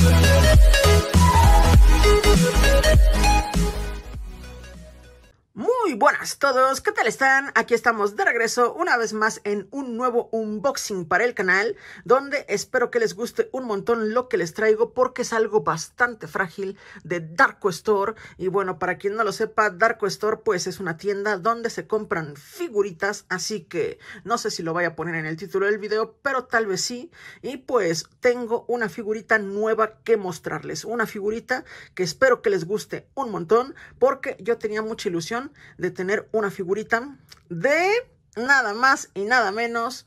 Thank you. buenas a todos, ¿qué tal están? Aquí estamos de regreso una vez más en un nuevo unboxing para el canal, donde espero que les guste un montón lo que les traigo porque es algo bastante frágil de Darko Store. Y bueno, para quien no lo sepa, Darko Store pues es una tienda donde se compran figuritas, así que no sé si lo voy a poner en el título del video, pero tal vez sí. Y pues tengo una figurita nueva que mostrarles, una figurita que espero que les guste un montón porque yo tenía mucha ilusión de tener una figurita de nada más y nada menos.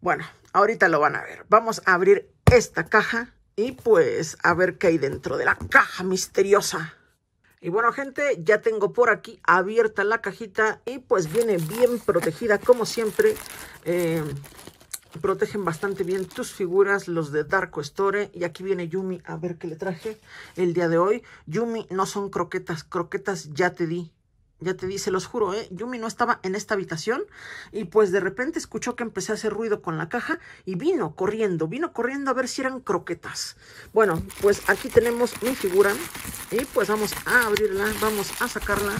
Bueno, ahorita lo van a ver. Vamos a abrir esta caja y pues a ver qué hay dentro de la caja misteriosa. Y bueno, gente, ya tengo por aquí abierta la cajita y pues viene bien protegida, como siempre. Eh, protegen bastante bien tus figuras, los de Darko Store. Y aquí viene Yumi, a ver qué le traje el día de hoy. Yumi, no son croquetas, croquetas ya te di. Ya te dice, los juro, ¿eh? Yumi no estaba en esta habitación y pues de repente escuchó que empecé a hacer ruido con la caja y vino corriendo, vino corriendo a ver si eran croquetas. Bueno, pues aquí tenemos mi figura y pues vamos a abrirla, vamos a sacarla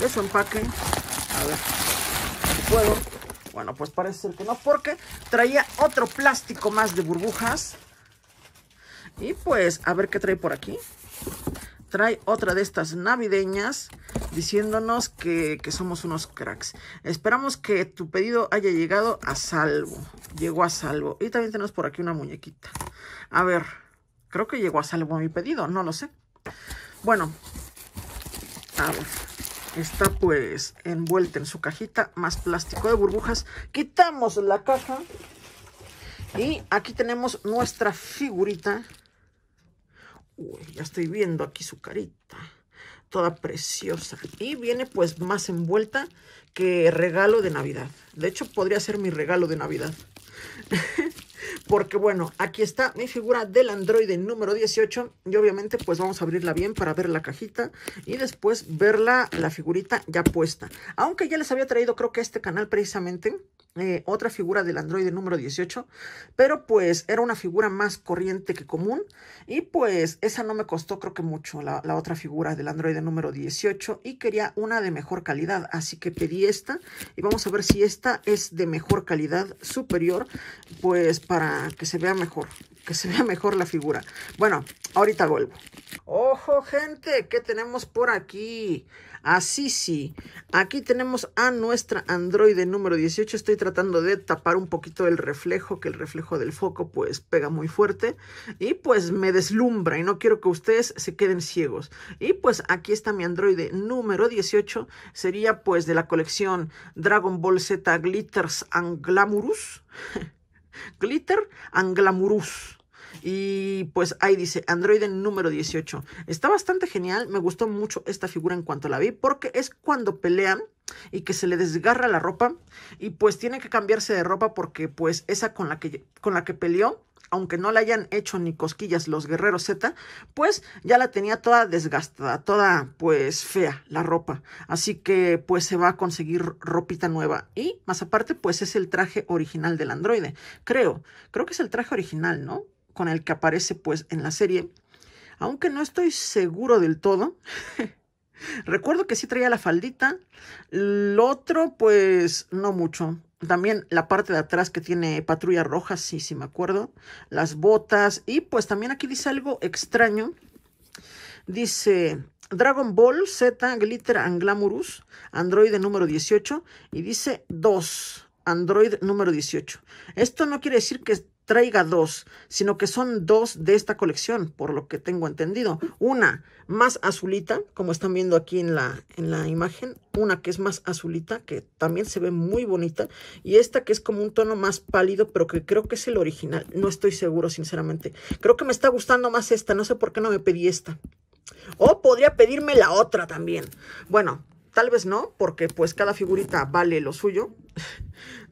de su empaque. A ver, Bueno, pues parece ser que no, porque traía otro plástico más de burbujas. Y pues, a ver qué trae por aquí trae otra de estas navideñas diciéndonos que, somos unos cracks. Esperamos que tu pedido haya llegado a salvo. Llegó a salvo. Y también tenemos por aquí una muñequita. A ver, creo que llegó a salvo mi pedido, no lo sé. Bueno, a ver está pues envuelta en su cajita, más plástico de burbujas. Quitamos la caja y aquí tenemos nuestra figurita Uy, ya estoy viendo aquí su carita. Toda preciosa. Y viene pues más envuelta que regalo de Navidad. De hecho, podría ser mi regalo de Navidad. Porque bueno, aquí está mi figura del androide número 18. Y obviamente pues vamos a abrirla bien para ver la cajita. Y después verla, la figurita ya puesta. Aunque ya les había traído creo que este canal precisamente eh, otra figura del androide número 18, pero pues era una figura más corriente que común y pues esa no me costó creo que mucho la, la otra figura del androide número 18 y quería una de mejor calidad, así que pedí esta y vamos a ver si esta es de mejor calidad superior pues para que se vea mejor que se vea mejor la figura. Bueno, ahorita vuelvo. Ojo, gente, ¿qué tenemos por aquí? Así ah, sí, aquí tenemos a nuestra androide número 18. Estoy tratando de tapar un poquito el reflejo, que el reflejo del foco pues pega muy fuerte y pues me deslumbra y no quiero que ustedes se queden ciegos. Y pues aquí está mi androide número 18. Sería pues de la colección Dragon Ball Z Glitters and Glamourous. Glitter and Y pues ahí dice Android número 18. Está bastante genial, me gustó mucho esta figura en cuanto la vi, porque es cuando pelean y que se le desgarra la ropa y pues tiene que cambiarse de ropa porque pues esa con la que, con la que peleó aunque no le hayan hecho ni cosquillas los guerreros Z, pues ya la tenía toda desgastada, toda pues fea la ropa. Así que pues se va a conseguir ropita nueva. Y más aparte, pues es el traje original del androide. Creo, creo que es el traje original, ¿no? Con el que aparece pues en la serie. Aunque no estoy seguro del todo. Recuerdo que sí traía la faldita. el otro, pues no mucho también la parte de atrás que tiene patrulla roja, sí, sí me acuerdo. Las botas. Y pues también aquí dice algo extraño. Dice Dragon Ball Z Glitter and Glamorous, Android número 18. Y dice 2, Android número 18. Esto no quiere decir que traiga dos, sino que son dos de esta colección, por lo que tengo entendido. Una más azulita, como están viendo aquí en la, en la imagen, una que es más azulita, que también se ve muy bonita, y esta que es como un tono más pálido, pero que creo que es el original. No estoy seguro, sinceramente. Creo que me está gustando más esta, no sé por qué no me pedí esta. O podría pedirme la otra también. Bueno, Tal vez no, porque pues cada figurita vale lo suyo.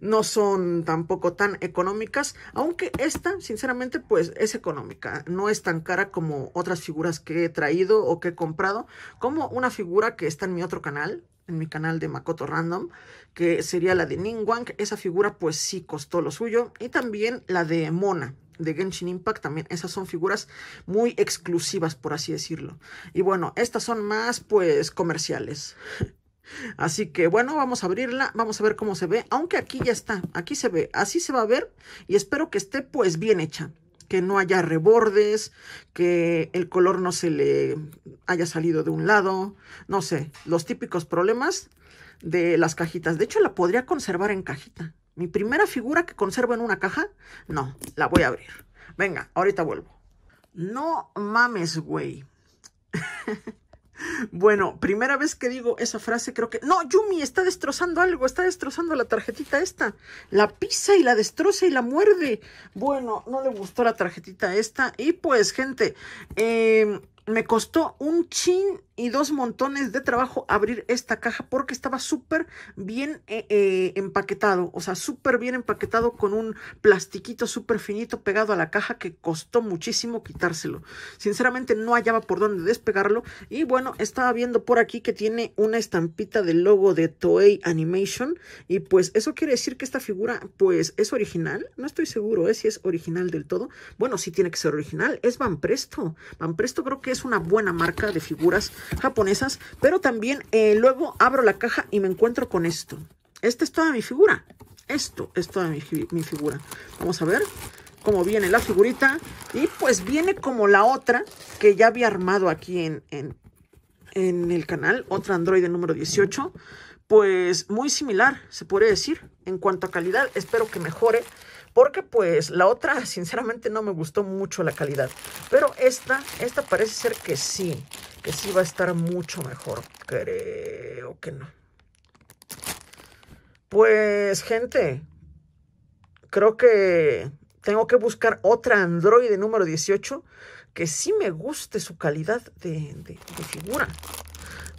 No son tampoco tan económicas, aunque esta, sinceramente, pues es económica. No es tan cara como otras figuras que he traído o que he comprado, como una figura que está en mi otro canal, en mi canal de Makoto Random, que sería la de Wang. Esa figura pues sí costó lo suyo. Y también la de Mona, de Genshin Impact también. Esas son figuras muy exclusivas, por así decirlo. Y bueno, estas son más pues comerciales. Así que bueno, vamos a abrirla, vamos a ver cómo se ve, aunque aquí ya está, aquí se ve, así se va a ver y espero que esté pues bien hecha, que no haya rebordes, que el color no se le haya salido de un lado, no sé, los típicos problemas de las cajitas. De hecho, la podría conservar en cajita. Mi primera figura que conservo en una caja, no, la voy a abrir. Venga, ahorita vuelvo. No mames, güey. bueno, primera vez que digo esa frase, creo que... No, Yumi está destrozando algo, está destrozando la tarjetita esta. La pisa y la destroza y la muerde. Bueno, no le gustó la tarjetita esta. Y pues, gente, eh, me costó un chin y dos montones de trabajo abrir esta caja porque estaba súper bien eh, eh, empaquetado, o sea, súper bien empaquetado con un plastiquito súper finito pegado a la caja que costó muchísimo quitárselo. Sinceramente no hallaba por dónde despegarlo y bueno, estaba viendo por aquí que tiene una estampita del logo de Toei Animation y pues eso quiere decir que esta figura pues es original, no estoy seguro eh, si es original del todo. Bueno, sí tiene que ser original, es Van Presto. Van Presto creo que es una buena marca de figuras japonesas, pero también eh, luego abro la caja y me encuentro con esto. Esta es toda mi figura. Esto es toda mi, figura. Vamos a ver cómo viene la figurita. Y pues viene como la otra que ya había armado aquí en, en, el canal, otra Android número 18. Pues muy similar, se puede decir, en cuanto a calidad. Espero que mejore porque pues la otra sinceramente no me gustó mucho la calidad. Pero esta, esta parece ser que sí. Que sí va a estar mucho mejor. Creo que no. Pues gente, creo que tengo que buscar otra Android número 18 que sí me guste su calidad de, de, figura.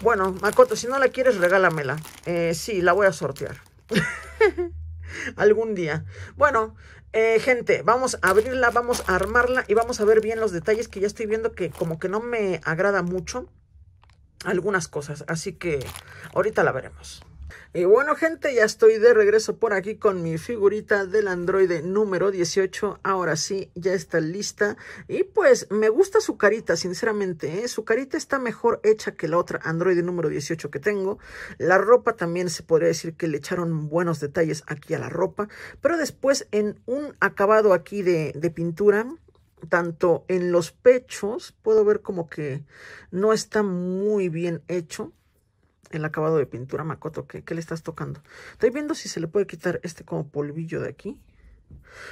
Bueno, Makoto, si no la quieres, regálamela. Eh, sí, la voy a sortear. algún día. Bueno, eh, gente, vamos a abrirla, vamos a armarla y vamos a ver bien los detalles que ya estoy viendo que como que no me agrada mucho algunas cosas. Así que ahorita la veremos. Y bueno gente, ya estoy de regreso por aquí con mi figurita del androide número 18. Ahora sí, ya está lista. Y pues me gusta su carita, sinceramente. ¿eh? Su carita está mejor hecha que la otra androide número 18 que tengo. La ropa también se podría decir que le echaron buenos detalles aquí a la ropa. Pero después en un acabado aquí de, de pintura, tanto en los pechos, puedo ver como que no está muy bien hecho el acabado de pintura Makoto. ¿qué, ¿Qué le estás tocando? Estoy viendo si se le puede quitar este como polvillo de aquí.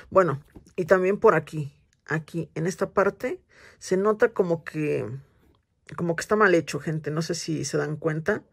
Bueno, y también por aquí. Aquí, en esta parte, se nota como que como que está mal hecho, gente, no sé si se dan cuenta,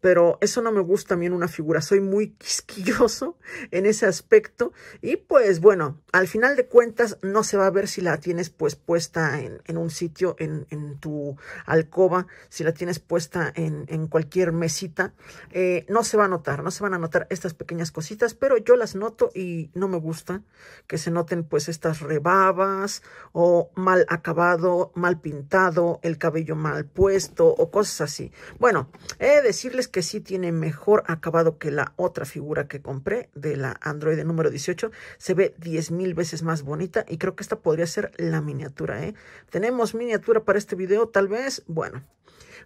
pero eso no me gusta a mí en una figura, soy muy quisquilloso en ese aspecto y pues bueno, al final de cuentas no se va a ver si la tienes pues puesta en, un sitio, en, tu alcoba, si la tienes puesta en, cualquier mesita, eh, no se va a notar, no se van a notar estas pequeñas cositas, pero yo las noto y no me gusta que se noten pues estas rebabas o mal acabado, mal pintado, el cabello mal puesto o cosas así. Bueno, he de decirles que sí tiene mejor acabado que la otra figura que compré de la Android número 18. Se ve mil veces más bonita y creo que esta podría ser la miniatura. ¿eh? ¿Tenemos miniatura para este video tal vez? Bueno,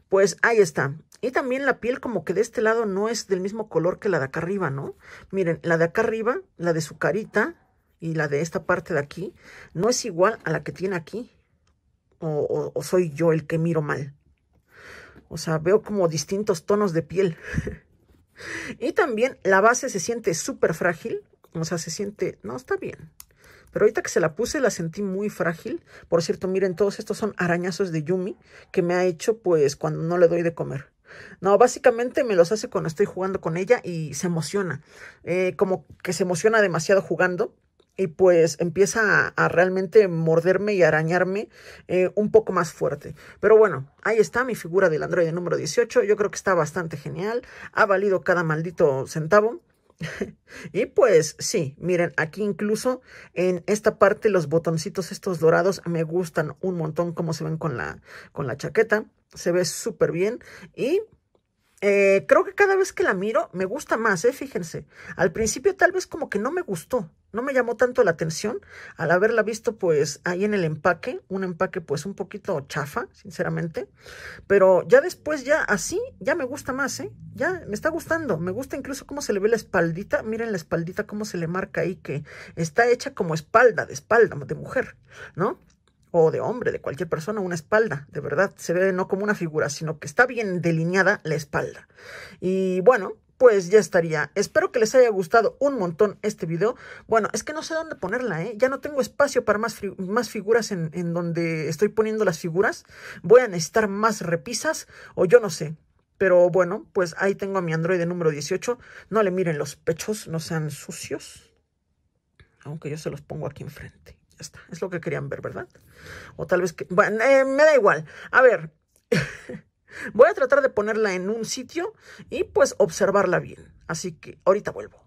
pues ahí está. Y también la piel como que de este lado no es del mismo color que la de acá arriba, ¿no? Miren, la de acá arriba, la de su carita y la de esta parte de aquí, no es igual a la que tiene aquí o, soy yo el que miro mal. O sea, veo como distintos tonos de piel. y también la base se siente súper frágil. O sea, se siente... No, está bien. Pero ahorita que se la puse la sentí muy frágil. Por cierto, miren, todos estos son arañazos de Yumi que me ha hecho pues cuando no le doy de comer. No, básicamente me los hace cuando estoy jugando con ella y se emociona. Eh, como que se emociona demasiado jugando y pues empieza a, realmente morderme y arañarme eh, un poco más fuerte. Pero bueno, ahí está mi figura del androide número 18. Yo creo que está bastante genial. Ha valido cada maldito centavo. y pues sí, miren, aquí incluso en esta parte los botoncitos estos dorados me gustan un montón como se ven con la, con la chaqueta. Se ve súper bien y eh, creo que cada vez que la miro me gusta más, ¿eh? fíjense. Al principio tal vez como que no me gustó, no me llamó tanto la atención al haberla visto pues ahí en el empaque, un empaque pues un poquito chafa, sinceramente, pero ya después ya así, ya me gusta más, ¿eh? Ya me está gustando, me gusta incluso cómo se le ve la espaldita, miren la espaldita cómo se le marca ahí que está hecha como espalda, de espalda, de mujer, ¿no? o de hombre, de cualquier persona, una espalda, de verdad, se ve no como una figura, sino que está bien delineada la espalda. Y bueno, pues ya estaría. Espero que les haya gustado un montón este video. Bueno, es que no sé dónde ponerla, ¿eh? Ya no tengo espacio para más, más figuras en, en donde estoy poniendo las figuras. Voy a necesitar más repisas o yo no sé. Pero bueno, pues ahí tengo a mi androide número 18. No le miren los pechos, no sean sucios. Aunque yo se los pongo aquí enfrente. Ya está, es lo que querían ver, ¿verdad? O tal vez que... Bueno, eh, me da igual. A ver, voy a tratar de ponerla en un sitio y pues observarla bien. Así que ahorita vuelvo.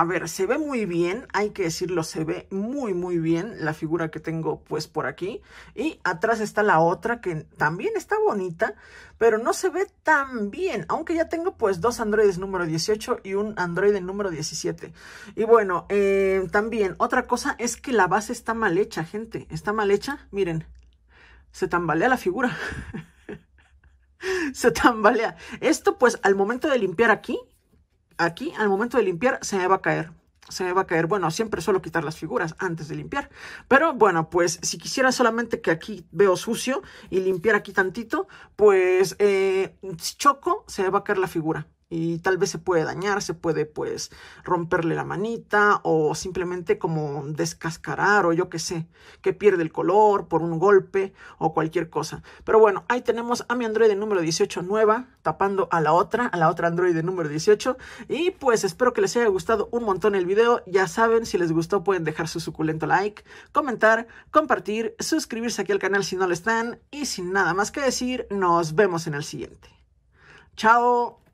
A ver, se ve muy bien, hay que decirlo, se ve muy muy bien la figura que tengo pues por aquí. Y atrás está la otra que también está bonita, pero no se ve tan bien, aunque ya tengo pues dos androides número 18 y un androide número 17. Y bueno, eh, también otra cosa es que la base está mal hecha, gente, está mal hecha, miren, se tambalea la figura. se tambalea. Esto pues al momento de limpiar aquí, aquí al momento de limpiar se me va a caer. Se me va a caer. Bueno, siempre suelo quitar las figuras antes de limpiar. Pero bueno, pues si quisiera solamente que aquí veo sucio y limpiar aquí tantito, pues eh, si choco, se me va a caer la figura y tal vez se puede dañar, se puede pues romperle la manita o simplemente como descascarar o yo qué sé, que pierde el color por un golpe o cualquier cosa. Pero bueno, ahí tenemos a mi Android número 18 nueva tapando a la otra, a la otra Android número 18 y pues espero que les haya gustado un montón el video. Ya saben, si les gustó pueden dejar su suculento like, comentar, compartir, suscribirse aquí al canal si no lo están y sin nada más que decir, nos vemos en el siguiente. Chao.